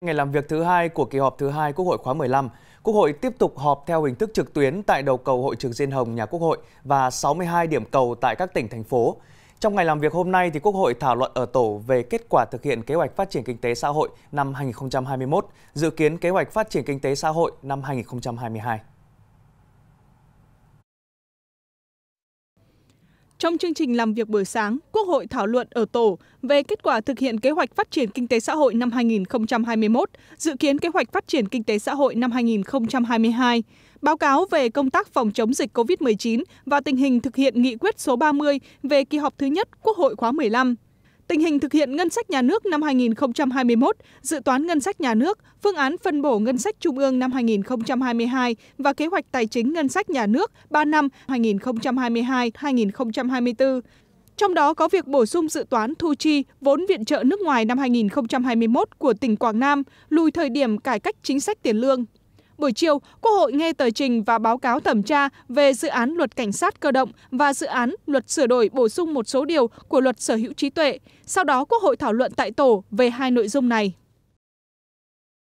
Ngày làm việc thứ hai của kỳ họp thứ hai Quốc hội khóa 15, Quốc hội tiếp tục họp theo hình thức trực tuyến tại đầu cầu hội trường Diên Hồng nhà Quốc hội và 62 điểm cầu tại các tỉnh thành phố. Trong ngày làm việc hôm nay thì Quốc hội thảo luận ở tổ về kết quả thực hiện kế hoạch phát triển kinh tế xã hội năm 2021, dự kiến kế hoạch phát triển kinh tế xã hội năm 2022. Trong chương trình làm việc buổi sáng, Quốc hội thảo luận ở tổ về kết quả thực hiện kế hoạch phát triển kinh tế xã hội năm 2021, dự kiến kế hoạch phát triển kinh tế xã hội năm 2022, báo cáo về công tác phòng chống dịch COVID-19 và tình hình thực hiện nghị quyết số 30 về kỳ họp thứ nhất Quốc hội khóa 15 tình hình thực hiện ngân sách nhà nước năm 2021, dự toán ngân sách nhà nước, phương án phân bổ ngân sách trung ương năm 2022 và kế hoạch tài chính ngân sách nhà nước 3 năm 2022-2024 trong đó có việc bổ sung dự toán thu chi vốn viện trợ nước ngoài năm 2021 của tỉnh Quảng Nam, lùi thời điểm cải cách chính sách tiền lương buổi chiều quốc hội nghe tờ trình và báo cáo thẩm tra về dự án luật cảnh sát cơ động và dự án luật sửa đổi bổ sung một số điều của luật sở hữu trí tuệ sau đó quốc hội thảo luận tại tổ về hai nội dung này